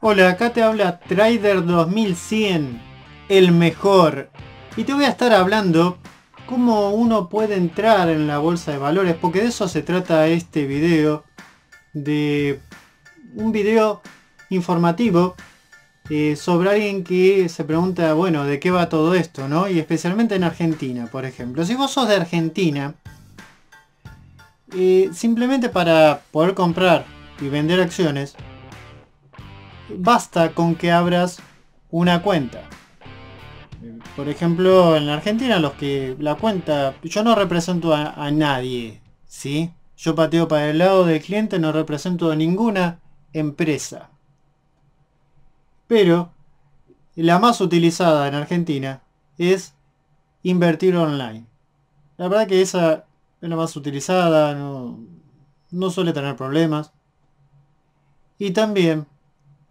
Hola, acá te habla Trader 2100, el mejor. Y te voy a estar hablando cómo uno puede entrar en la bolsa de valores, porque de eso se trata este video, de un video informativo eh, sobre alguien que se pregunta, bueno, ¿de qué va todo esto? ¿no? Y especialmente en Argentina, por ejemplo. Si vos sos de Argentina, eh, simplemente para poder comprar y vender acciones, basta con que abras una cuenta. Por ejemplo, en la Argentina los que la cuenta, yo no represento a, nadie, ¿sí? Yo pateo para el lado del cliente, no represento a ninguna empresa. Pero la más utilizada en Argentina es invertir online. La verdad que esa es la más utilizada, no, no suele tener problemas. Y también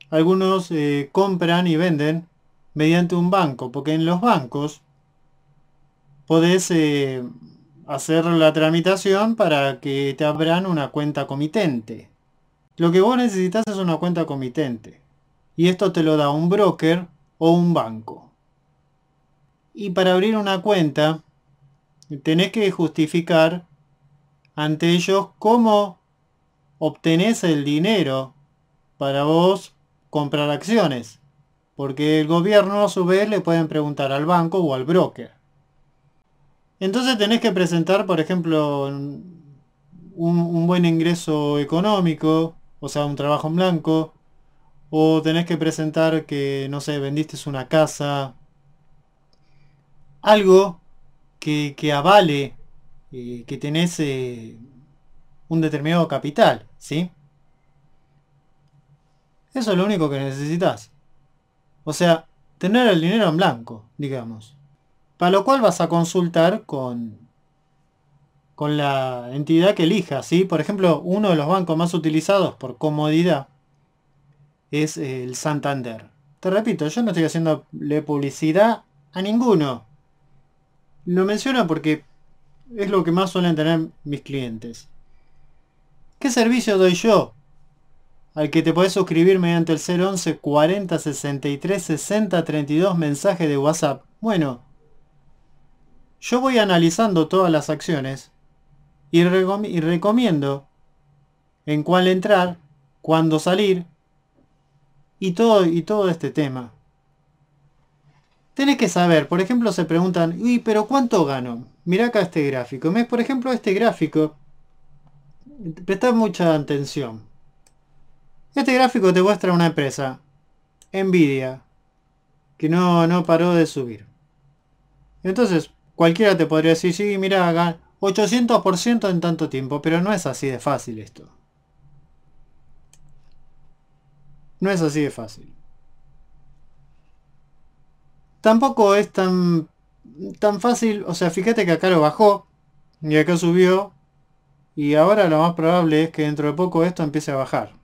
algunos eh, compran y venden mediante un banco, porque en los bancos podés eh, hacer la tramitación para que te abran una cuenta comitente. Lo que vos necesitas es una cuenta comitente. Y esto te lo da un broker o un banco. Y para abrir una cuenta, tenés que justificar ante ellos cómo obtenés el dinero para vos comprar acciones, porque el gobierno a su vez le pueden preguntar al banco o al broker. Entonces tenés que presentar, por ejemplo, un, buen ingreso económico, o sea, un trabajo en blanco, o tenés que presentar que, no sé, vendiste una casa, algo que, que avale eh, que tenés eh, un determinado capital, ¿sí? Eso es lo único que necesitas. O sea, tener el dinero en blanco, digamos. Para lo cual vas a consultar con, con la entidad que elijas. ¿sí? Por ejemplo, uno de los bancos más utilizados por comodidad es el Santander. Te repito, yo no estoy haciéndole publicidad a ninguno. Lo menciono porque es lo que más suelen tener mis clientes. ¿Qué servicio doy yo? al que te podés suscribir mediante el 011 40 63 60 32 mensaje de WhatsApp. Bueno, yo voy analizando todas las acciones y, recomiendo en cuál entrar, cuándo salir y todo, y todo este tema. Tenés que saber, por ejemplo, se preguntan, y pero ¿cuánto gano? Mira acá este gráfico. Por ejemplo, este gráfico, prestad mucha atención. Este gráfico te muestra una empresa, Nvidia, que no, no paró de subir. Entonces, cualquiera te podría decir, sí, mira, acá 800% en tanto tiempo, pero no es así de fácil esto. No es así de fácil. Tampoco es tan, tan fácil, o sea, fíjate que acá lo bajó y acá subió y ahora lo más probable es que dentro de poco esto empiece a bajar.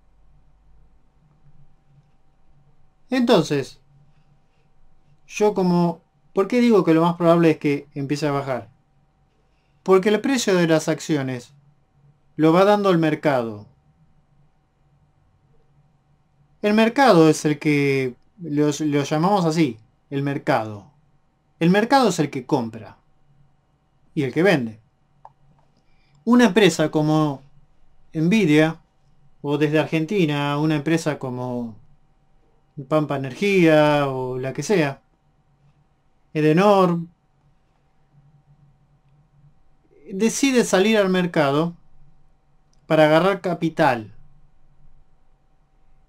Entonces, yo como... ¿Por qué digo que lo más probable es que empiece a bajar? Porque el precio de las acciones lo va dando el mercado. El mercado es el que lo llamamos así, el mercado. El mercado es el que compra y el que vende. Una empresa como Nvidia o desde Argentina una empresa como Pampa Energía o la que sea. Edenor. Decide salir al mercado para agarrar capital.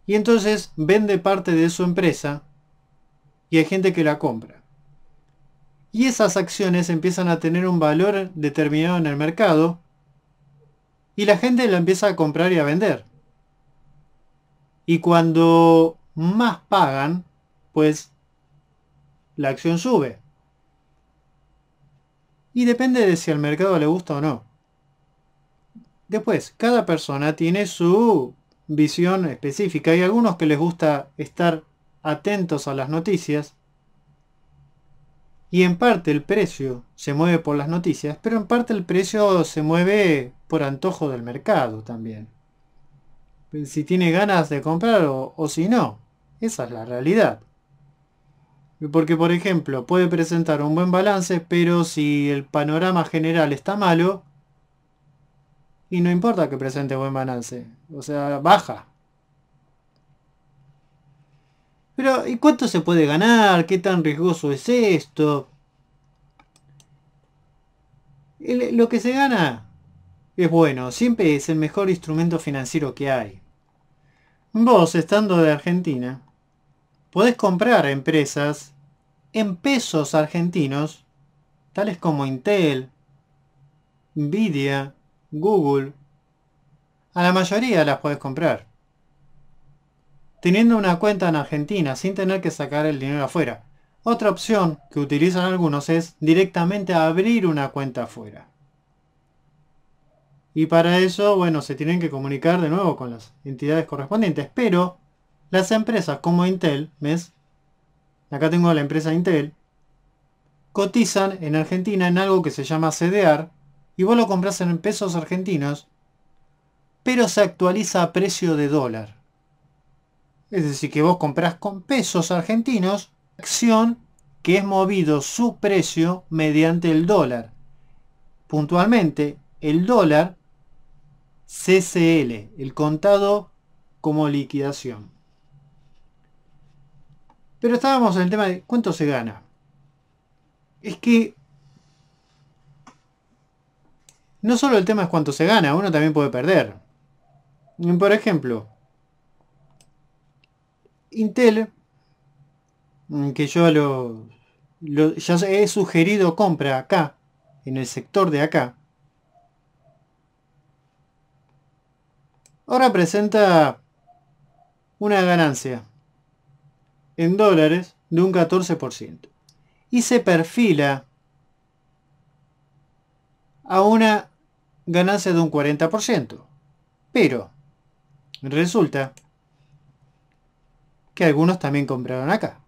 Y entonces vende parte de su empresa y hay gente que la compra. Y esas acciones empiezan a tener un valor determinado en el mercado y la gente la empieza a comprar y a vender. Y cuando más pagan, pues la acción sube. Y depende de si al mercado le gusta o no. Después, cada persona tiene su visión específica. Hay algunos que les gusta estar atentos a las noticias. Y en parte el precio se mueve por las noticias, pero en parte el precio se mueve por antojo del mercado también. Si tiene ganas de comprar o, o si no. Esa es la realidad. Porque, por ejemplo, puede presentar un buen balance, pero si el panorama general está malo, y no importa que presente buen balance, o sea, baja. Pero, ¿y cuánto se puede ganar? ¿Qué tan riesgoso es esto? lo que se gana es bueno, siempre es el mejor instrumento financiero que hay. Vos, estando de Argentina, podés comprar empresas en pesos argentinos, tales como Intel, Nvidia, Google. A la mayoría las podés comprar. Teniendo una cuenta en Argentina sin tener que sacar el dinero afuera. Otra opción que utilizan algunos es directamente abrir una cuenta afuera. Y para eso, bueno, se tienen que comunicar de nuevo con las entidades correspondientes. Pero las empresas como Intel, ¿ves? Acá tengo la empresa Intel. Cotizan en Argentina en algo que se llama CDR. Y vos lo compras en pesos argentinos. Pero se actualiza a precio de dólar. Es decir, que vos compras con pesos argentinos acción que es movido su precio mediante el dólar. Puntualmente, el dólar CCL, el contado como liquidación. Pero estábamos en el tema de cuánto se gana. Es que no solo el tema es cuánto se gana, uno también puede perder. Por ejemplo, Intel, que yo ya he sugerido compra acá, en el sector de acá, ahora presenta una ganancia en dólares de un 14%. Y se perfila a una ganancia de un 40%. Pero resulta que algunos también compraron acá.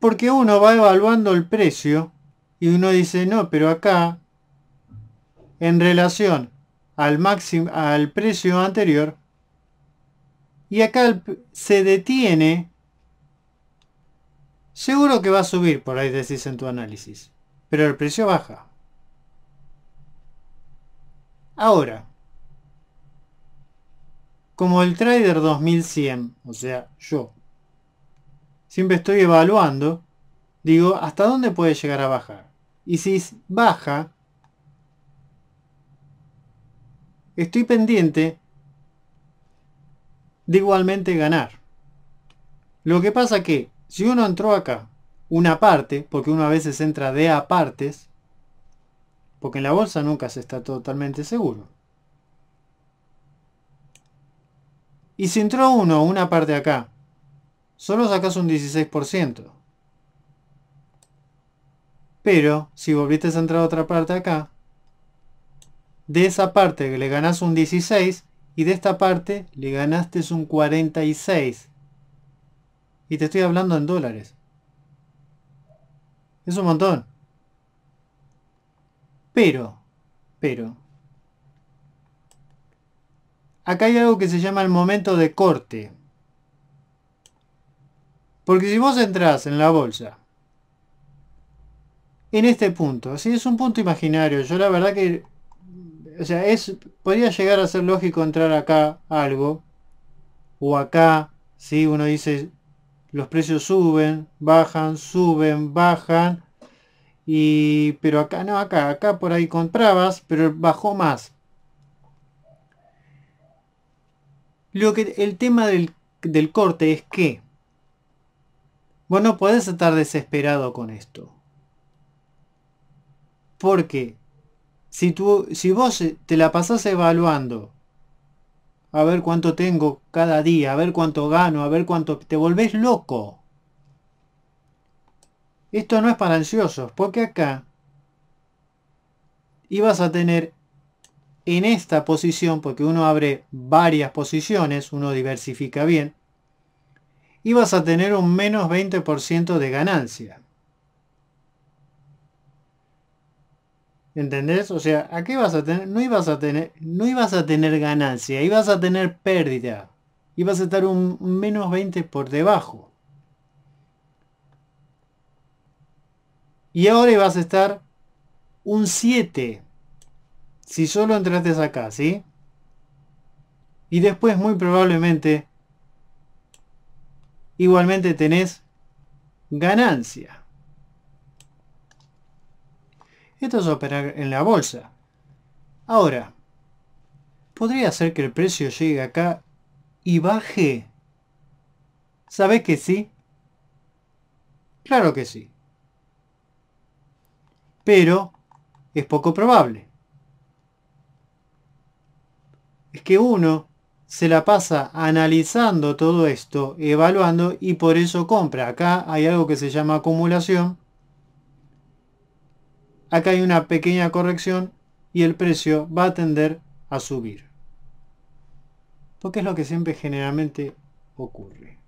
Porque uno va evaluando el precio y uno dice, no, pero acá, en relación al, máximo, al precio anterior, y acá se detiene. Seguro que va a subir, por ahí decís en tu análisis. Pero el precio baja. Ahora, como el trader 2100, o sea, yo, siempre estoy evaluando, digo, ¿hasta dónde puede llegar a bajar? Y si baja, estoy pendiente de igualmente ganar. Lo que pasa que si uno entró acá una parte, porque uno a veces entra de a partes, porque en la bolsa nunca se está totalmente seguro. Y si entró uno una parte acá, solo sacas un 16%. Pero si volviste a entrar otra parte acá, de esa parte que le ganas un 16, y de esta parte le ganaste un 46. Y te estoy hablando en dólares. Es un montón. Pero, pero. Acá hay algo que se llama el momento de corte. Porque si vos entras en la bolsa, en este punto, si es un punto imaginario, yo la verdad que o sea, es, podría llegar a ser lógico entrar acá algo, o acá, si ¿sí? uno dice, los precios suben, bajan, suben, bajan, y, pero acá no, acá, acá por ahí comprabas, pero bajó más. Lo que, el tema del, del corte es que bueno puedes podés estar desesperado con esto. Porque si, tú, si vos eh, te la pasás evaluando, a ver cuánto tengo cada día, a ver cuánto gano, a ver cuánto... Te volvés loco. Esto no es para ansiosos, porque acá ibas a tener en esta posición, porque uno abre varias posiciones, uno diversifica bien, ibas a tener un menos 20% de ganancia. ¿Entendés? O sea, ¿a qué vas a tener? No ibas a tener, no ibas a tener ganancia, ibas a tener pérdida. Ibas a estar un menos 20 por debajo. Y ahora ibas a estar un 7. Si solo entraste acá, ¿sí? Y después muy probablemente igualmente tenés ganancia. Esto es operar en la bolsa. Ahora, podría ser que el precio llegue acá y baje. ¿Sabes que sí? Claro que sí. Pero es poco probable. Es que uno se la pasa analizando todo esto, evaluando y por eso compra. Acá hay algo que se llama acumulación Acá hay una pequeña corrección y el precio va a tender a subir. Porque es lo que siempre generalmente ocurre.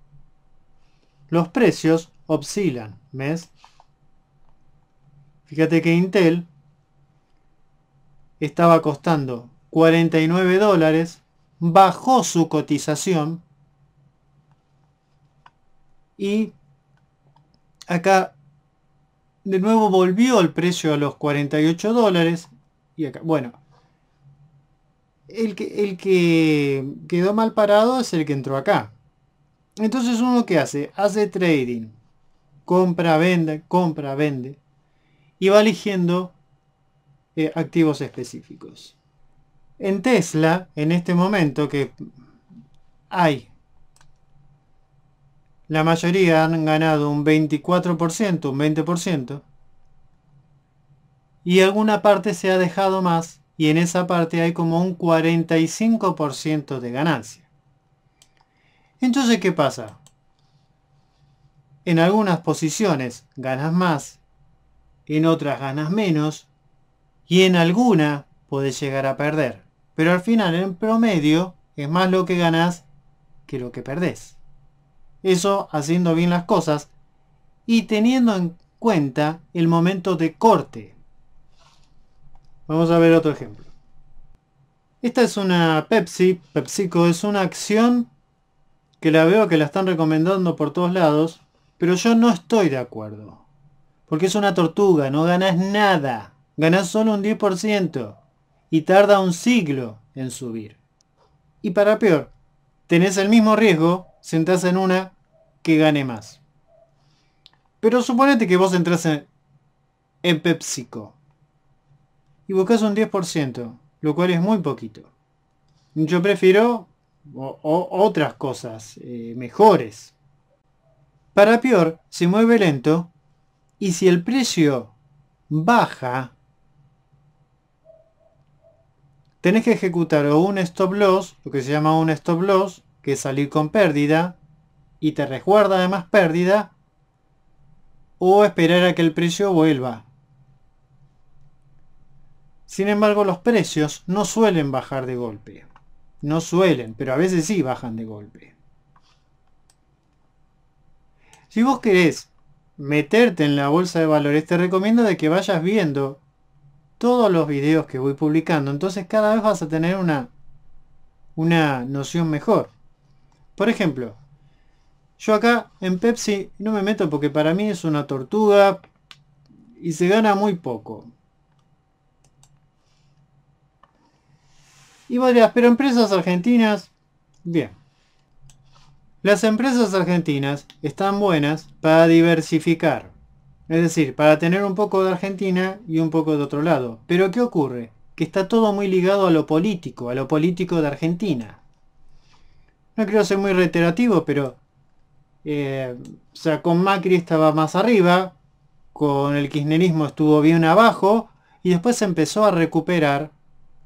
Los precios oscilan, ¿ves? Fíjate que Intel estaba costando 49 dólares, bajó su cotización y acá de nuevo volvió el precio a los 48 dólares. Y acá, bueno, el que, el que quedó mal parado es el que entró acá. Entonces uno que hace, hace trading, compra, vende, compra, vende, y va eligiendo eh, activos específicos. En Tesla, en este momento que hay la mayoría han ganado un 24%, un 20%. Y alguna parte se ha dejado más y en esa parte hay como un 45% de ganancia. Entonces, ¿qué pasa? En algunas posiciones ganas más, en otras ganas menos y en alguna puedes llegar a perder. Pero al final, en promedio, es más lo que ganas que lo que perdés. Eso haciendo bien las cosas y teniendo en cuenta el momento de corte. Vamos a ver otro ejemplo. Esta es una Pepsi, PepsiCo, es una acción que la veo que la están recomendando por todos lados, pero yo no estoy de acuerdo. Porque es una tortuga, no ganas nada, ganas solo un 10% y tarda un siglo en subir. Y para peor, tenés el mismo riesgo, sentás en una que gane más. Pero suponete que vos entras en, PepsiCo y buscas un 10%, lo cual es muy poquito. Yo prefiero otras cosas eh, mejores. Para peor, se mueve lento y si el precio baja, tenés que ejecutar o un stop loss, lo que se llama un stop loss, que es salir con pérdida, y te resguarda además pérdida, o esperar a que el precio vuelva. Sin embargo, los precios no suelen bajar de golpe. No suelen, pero a veces sí bajan de golpe. Si vos querés meterte en la bolsa de valores, te recomiendo de que vayas viendo todos los videos que voy publicando. Entonces cada vez vas a tener una, una noción mejor. Por ejemplo, yo acá en Pepsi no me meto porque para mí es una tortuga y se gana muy poco. Y varias, pero empresas argentinas, bien. Las empresas argentinas están buenas para diversificar. Es decir, para tener un poco de Argentina y un poco de otro lado. Pero ¿qué ocurre? Que está todo muy ligado a lo político, a lo político de Argentina. No quiero ser muy reiterativo, pero... Eh, o sea, con Macri estaba más arriba, con el kirchnerismo estuvo bien abajo, y después se empezó a recuperar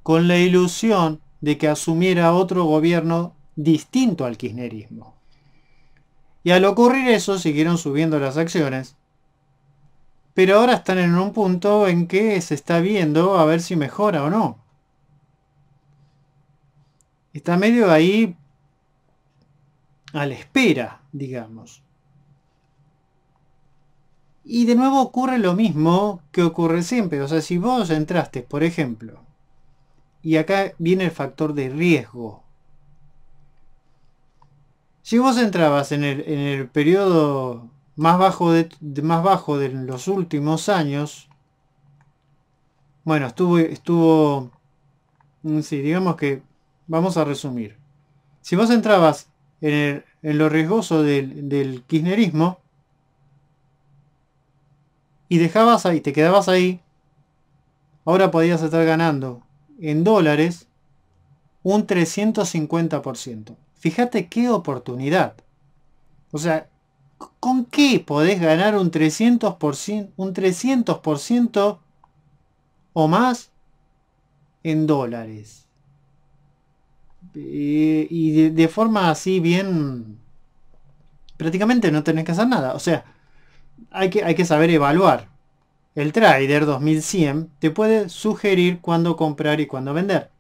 con la ilusión de que asumiera otro gobierno distinto al kirchnerismo. Y al ocurrir eso siguieron subiendo las acciones pero ahora están en un punto en que se está viendo a ver si mejora o no. Está medio ahí a la espera, digamos. Y de nuevo ocurre lo mismo que ocurre siempre. O sea, si vos entraste, por ejemplo, y acá viene el factor de riesgo. Si vos entrabas en el, en periodo más bajo de, más bajo de los últimos años. Bueno, estuvo, estuvo, mm, sí, digamos que vamos a resumir. Si vos entrabas en, lo riesgoso del, del, kirchnerismo y dejabas ahí, te quedabas ahí, ahora podías estar ganando en dólares un 350%. Fíjate qué oportunidad. O sea, ¿Con qué podés ganar un 300%, un 300 o más en dólares? Eh, y de, forma así bien... Prácticamente no tenés que hacer nada. O sea, hay que, hay que saber evaluar. El Trader 2100 te puede sugerir cuándo comprar y cuándo vender.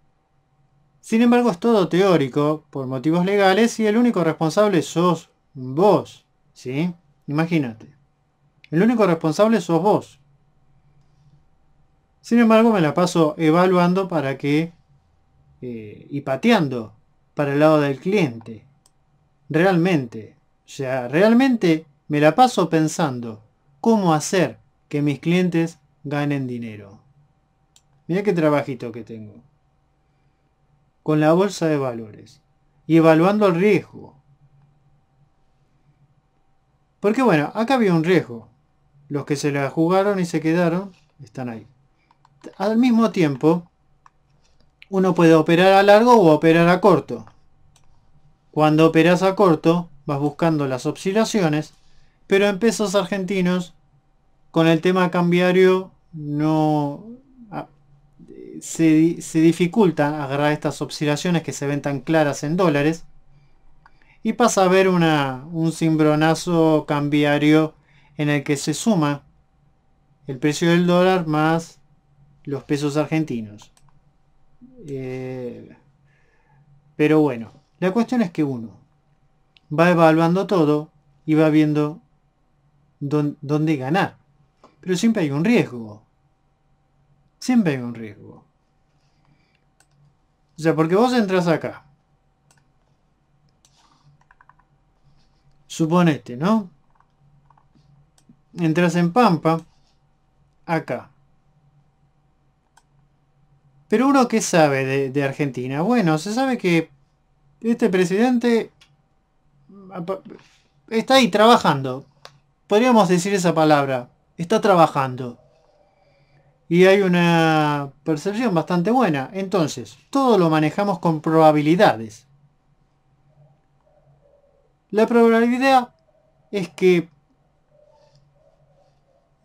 Sin embargo, es todo teórico por motivos legales y el único responsable sos vos. ¿Sí? Imagínate. El único responsable sos vos. Sin embargo, me la paso evaluando para que... Eh, y pateando para el lado del cliente. Realmente. O sea, realmente me la paso pensando cómo hacer que mis clientes ganen dinero. Mira qué trabajito que tengo. Con la bolsa de valores. Y evaluando el riesgo. Porque bueno, acá había un riesgo. Los que se la jugaron y se quedaron están ahí. Al mismo tiempo, uno puede operar a largo o operar a corto. Cuando operas a corto, vas buscando las oscilaciones, pero en pesos argentinos, con el tema cambiario, no ah, se, se dificultan agarrar estas oscilaciones que se ven tan claras en dólares y pasa a ver un cimbronazo cambiario en el que se suma el precio del dólar más los pesos argentinos. Eh, pero bueno, la cuestión es que uno va evaluando todo y va viendo dónde ganar. Pero siempre hay un riesgo. Siempre hay un riesgo. O sea, porque vos entras acá Suponete, ¿no? Entras en Pampa, acá. Pero uno que sabe de, Argentina. Bueno, se sabe que este presidente está ahí trabajando. Podríamos decir esa palabra. Está trabajando. Y hay una percepción bastante buena. Entonces, todo lo manejamos con probabilidades. La probabilidad es que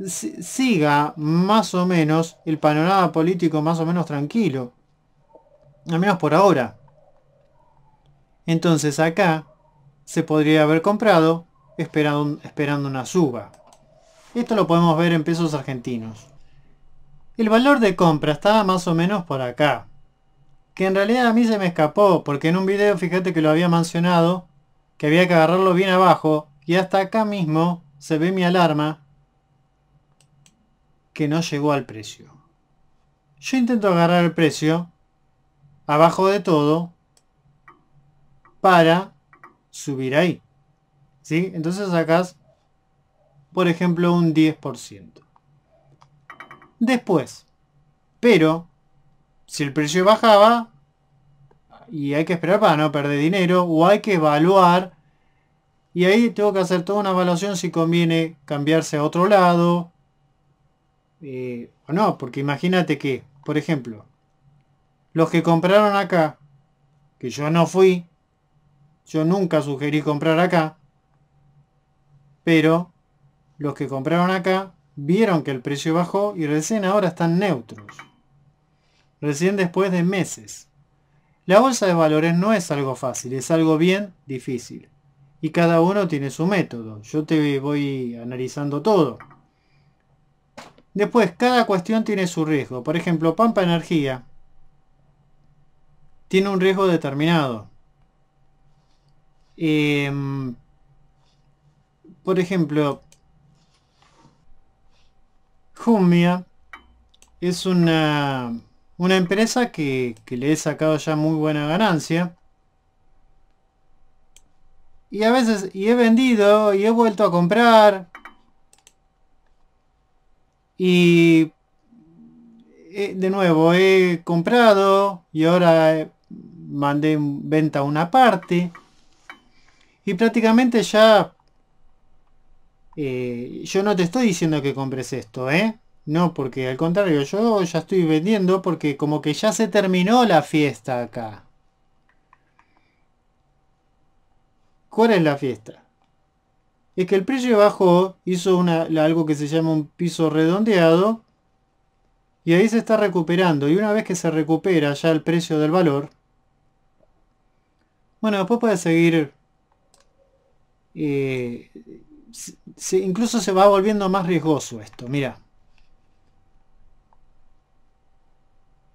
siga más o menos el panorama político más o menos tranquilo. Al menos por ahora. Entonces acá se podría haber comprado esperando, esperando una suba. Esto lo podemos ver en pesos argentinos. El valor de compra estaba más o menos por acá. Que en realidad a mí se me escapó porque en un video fíjate que lo había mencionado que había que agarrarlo bien abajo. Y hasta acá mismo se ve mi alarma que no llegó al precio. Yo intento agarrar el precio abajo de todo para subir ahí. ¿Sí? Entonces sacas, por ejemplo, un 10%. Después, pero si el precio bajaba, y hay que esperar para no perder dinero o hay que evaluar y ahí tengo que hacer toda una evaluación si conviene cambiarse a otro lado eh, o no, porque imagínate que, por ejemplo, los que compraron acá, que yo no fui, yo nunca sugerí comprar acá, pero los que compraron acá vieron que el precio bajó y recién ahora están neutros. Recién después de meses. La bolsa de valores no es algo fácil, es algo bien difícil. Y cada uno tiene su método. Yo te voy analizando todo. Después, cada cuestión tiene su riesgo. Por ejemplo, Pampa Energía tiene un riesgo determinado. Em, por ejemplo, Jumia es una una empresa que, le he sacado ya muy buena ganancia. Y a veces, y he vendido, y he vuelto a comprar. Y eh, de nuevo he comprado y ahora eh, mandé venta una parte y prácticamente ya eh, yo no te estoy diciendo que compres esto ¿eh? No, porque al contrario, yo ya estoy vendiendo porque como que ya se terminó la fiesta acá. ¿Cuál es la fiesta? Es que el precio bajó, hizo algo que se llama un piso redondeado y ahí se está recuperando. Y una vez que se recupera ya el precio del valor, bueno, después puede seguir... Eh, incluso se va volviendo más riesgoso esto, mira.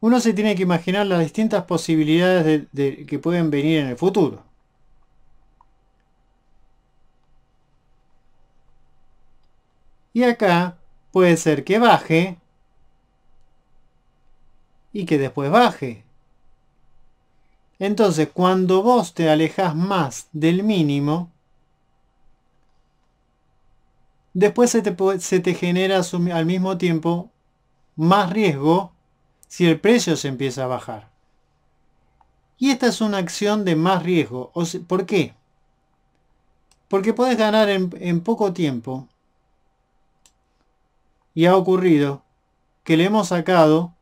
uno se tiene que imaginar las distintas posibilidades que pueden venir en el futuro. Y acá puede ser que baje y que después baje. Entonces, cuando vos te alejas más del mínimo, después se te genera al mismo tiempo más riesgo si el precio se empieza a bajar. Y esta es una acción de más riesgo. ¿Por qué? Porque puedes ganar en poco tiempo. Y ha ocurrido que le hemos sacado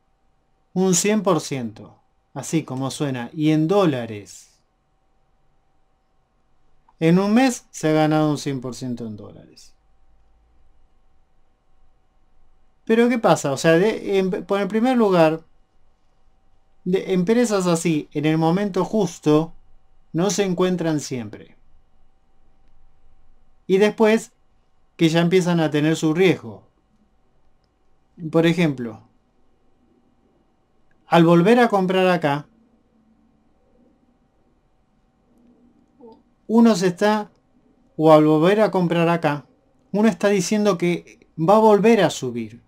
un 100%. Así como suena. Y en dólares. En un mes se ha ganado un 100% en dólares. Pero ¿qué pasa? O sea, de, en, por el primer lugar, de, empresas así, en el momento justo, no se encuentran siempre. Y después, que ya empiezan a tener su riesgo. Por ejemplo, al volver a comprar acá, uno se está, o al volver a comprar acá, uno está diciendo que va a volver a subir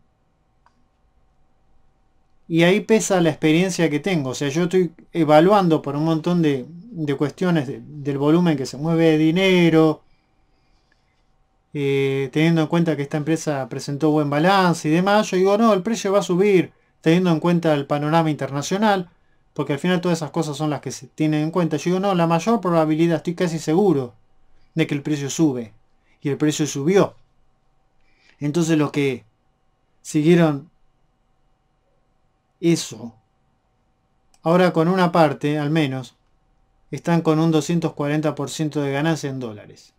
y ahí pesa la experiencia que tengo. O sea, yo estoy evaluando por un montón de, cuestiones del volumen que se mueve de dinero, eh, teniendo en cuenta que esta empresa presentó buen balance y demás, yo digo, no, el precio va a subir, teniendo en cuenta el panorama internacional, porque al final todas esas cosas son las que se tienen en cuenta. Yo digo, no, la mayor probabilidad, estoy casi seguro, de que el precio sube. Y el precio subió. Entonces los que siguieron eso. Ahora con una parte, al menos, están con un 240% de ganancia en dólares.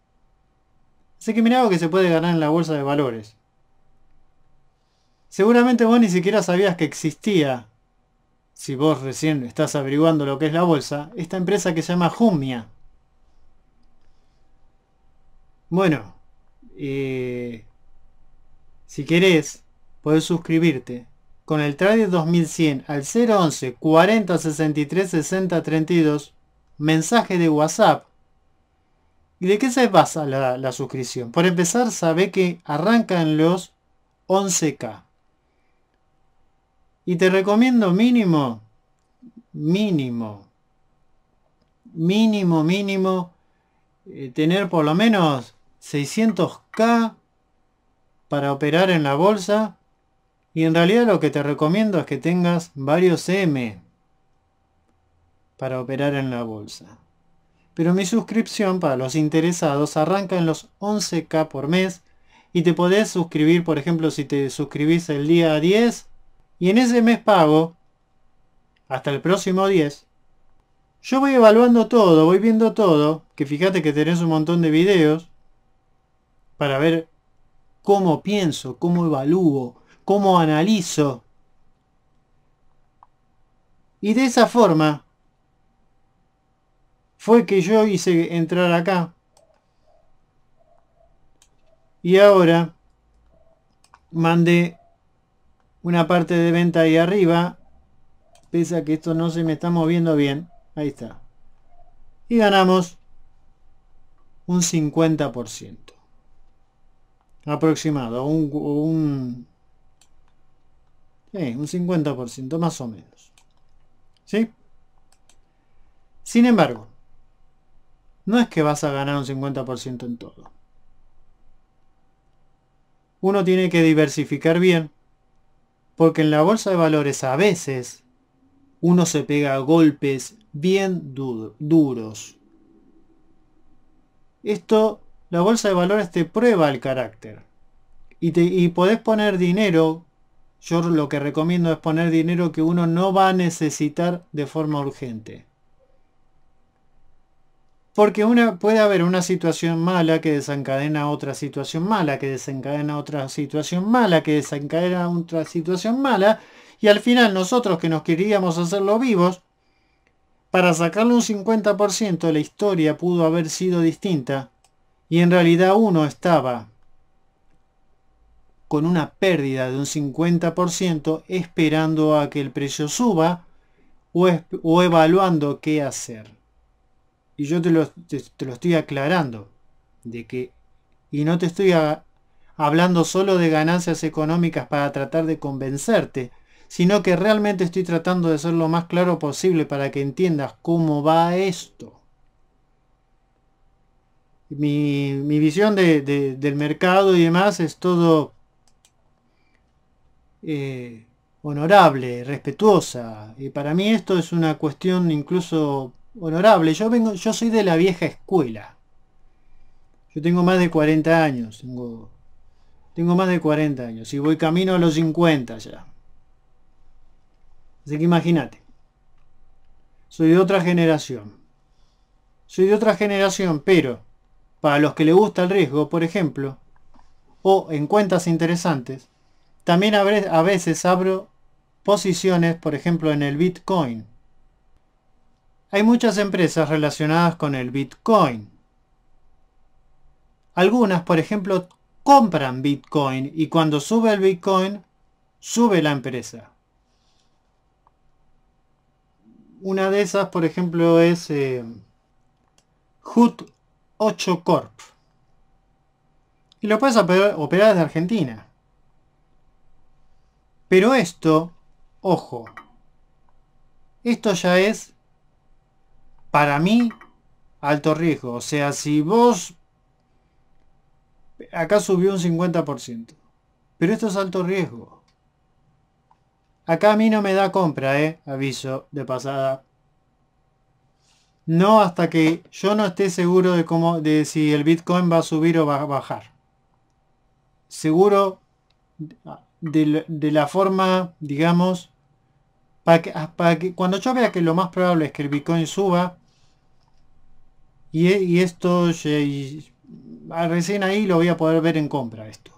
Así que mira lo que se puede ganar en la bolsa de valores. Seguramente vos ni siquiera sabías que existía, si vos recién estás averiguando lo que es la bolsa, esta empresa que se llama Jumia. Bueno, eh, si querés, podés suscribirte con el trade 2100 al 011 40 63 60 32 mensaje de WhatsApp. ¿Y de qué se basa la, suscripción? Por empezar, sabe que arrancan los 11K. Y te recomiendo mínimo, mínimo, mínimo, mínimo, eh, tener por lo menos 600K para operar en la bolsa y en realidad lo que te recomiendo es que tengas varios M para operar en la bolsa. Pero mi suscripción para los interesados arranca en los 11k por mes y te podés suscribir, por ejemplo, si te suscribís el día 10 y en ese mes pago hasta el próximo 10. Yo voy evaluando todo, voy viendo todo, que fíjate que tenés un montón de videos para ver cómo pienso, cómo evalúo, cómo analizo. Y de esa forma fue que yo hice entrar acá. Y ahora mandé una parte de venta ahí arriba. Pese a que esto no se me está moviendo bien. Ahí está. Y ganamos un 50% aproximado, un un 50% más o menos. ¿Sí? Sin embargo, no es que vas a ganar un 50% en todo. Uno tiene que diversificar bien, porque en la bolsa de valores a veces uno se pega a golpes bien duros. Esto, la bolsa de valores te prueba el carácter. Y, te, y podés poner dinero yo lo que recomiendo es poner dinero que uno no va a necesitar de forma urgente. Porque puede haber una situación mala que desencadena otra situación mala, que desencadena otra situación mala, que desencadena otra situación mala. Y al final nosotros que nos queríamos hacerlo vivos, para sacarle un 50% la historia pudo haber sido distinta. Y en realidad uno estaba con una pérdida de un 50% esperando a que el precio suba o, evaluando qué hacer. Y yo te lo, estoy aclarando. De que, y no te estoy hablando solo de ganancias económicas para tratar de convencerte, sino que realmente estoy tratando de ser lo más claro posible para que entiendas cómo va esto. Mi, visión de, del mercado y demás es todo eh, honorable, respetuosa. Y para mí esto es una cuestión incluso honorable. Yo vengo, yo soy de la vieja escuela. Yo tengo más de 40 años, tengo, tengo más de 40 años y voy camino a los 50 ya. Así que imagínate. Soy de otra generación. Soy de otra generación, pero para los que le gusta el riesgo, por ejemplo, o en cuentas interesantes, también a veces abro posiciones, por ejemplo, en el Bitcoin. Hay muchas empresas relacionadas con el Bitcoin. Algunas, por ejemplo, compran Bitcoin y cuando sube el Bitcoin, sube la empresa. Una de esas, por ejemplo, es hoot eh, HUT 8 Corp. Y lo puedes operar desde Argentina. Pero esto, ojo, esto ya es, para mí, alto riesgo. O sea, si vos, acá subió un 50%, pero esto es alto riesgo. Acá a mí no me da compra, eh, aviso de pasada. No hasta que yo no esté seguro de cómo, de si el Bitcoin va a subir o va a bajar. Seguro, ah, de, la forma, digamos, para que, ah, para que, cuando yo vea que lo más probable es que el Bitcoin suba, y, e, esto ah, recién ahí lo voy a poder ver en compra esto.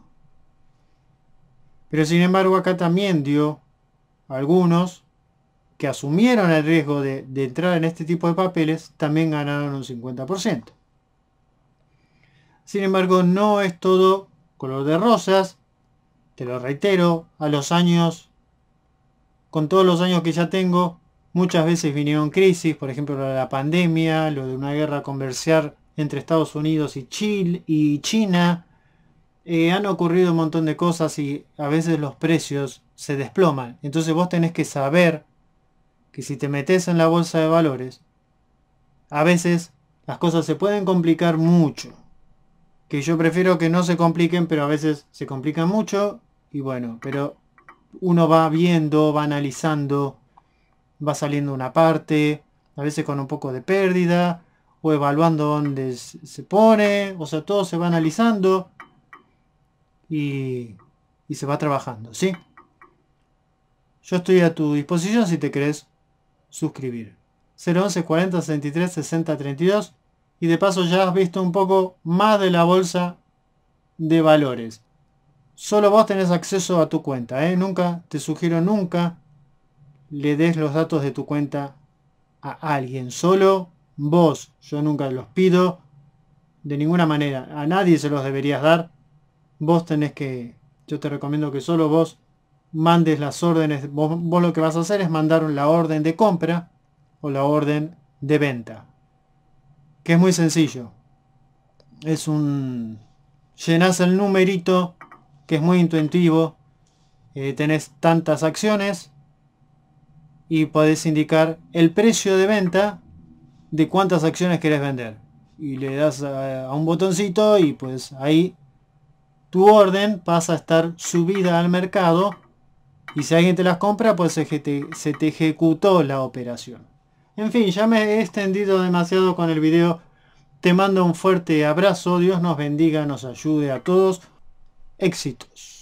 Pero sin embargo acá también dio algunos que asumieron el riesgo de, de, entrar en este tipo de papeles también ganaron un 50%. Sin embargo, no es todo color de rosas te lo reitero, a los años, con todos los años que ya tengo, muchas veces vinieron crisis, por ejemplo la pandemia, lo de una guerra comercial entre Estados Unidos y, Chile, y China. Eh, han ocurrido un montón de cosas y a veces los precios se desploman. Entonces vos tenés que saber que si te metes en la bolsa de valores, a veces las cosas se pueden complicar mucho. Que yo prefiero que no se compliquen, pero a veces se complican mucho y bueno, pero uno va viendo, va analizando, va saliendo una parte, a veces con un poco de pérdida, o evaluando dónde se pone, o sea, todo se va analizando y, se va trabajando, ¿sí? Yo estoy a tu disposición si te crees suscribir. 011 40 63 60 32 y de paso ya has visto un poco más de la bolsa de valores. Solo vos tenés acceso a tu cuenta. ¿eh? Nunca, te sugiero nunca le des los datos de tu cuenta a alguien. Solo vos. Yo nunca los pido. De ninguna manera. A nadie se los deberías dar. Vos tenés que... Yo te recomiendo que solo vos mandes las órdenes. Vos, vos lo que vas a hacer es mandar la orden de compra o la orden de venta. Que es muy sencillo. Es un... Llenás el numerito que es muy intuitivo. Eh, tenés tantas acciones y podés indicar el precio de venta de cuántas acciones querés vender. Y le das a, un botoncito y pues ahí tu orden pasa a estar subida al mercado y si alguien te las compra pues se te, se te ejecutó la operación. En fin, ya me he extendido demasiado con el video. Te mando un fuerte abrazo, Dios nos bendiga, nos ayude a todos éxitos.